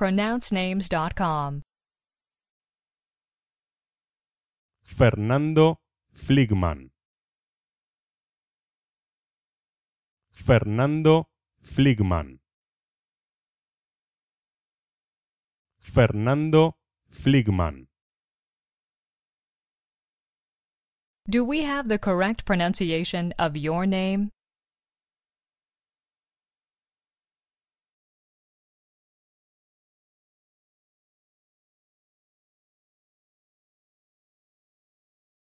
pronouncenames.com. Fernando Fligman. Fernando Fligman. Fernando Fligman. Do we have the correct pronunciation of your name?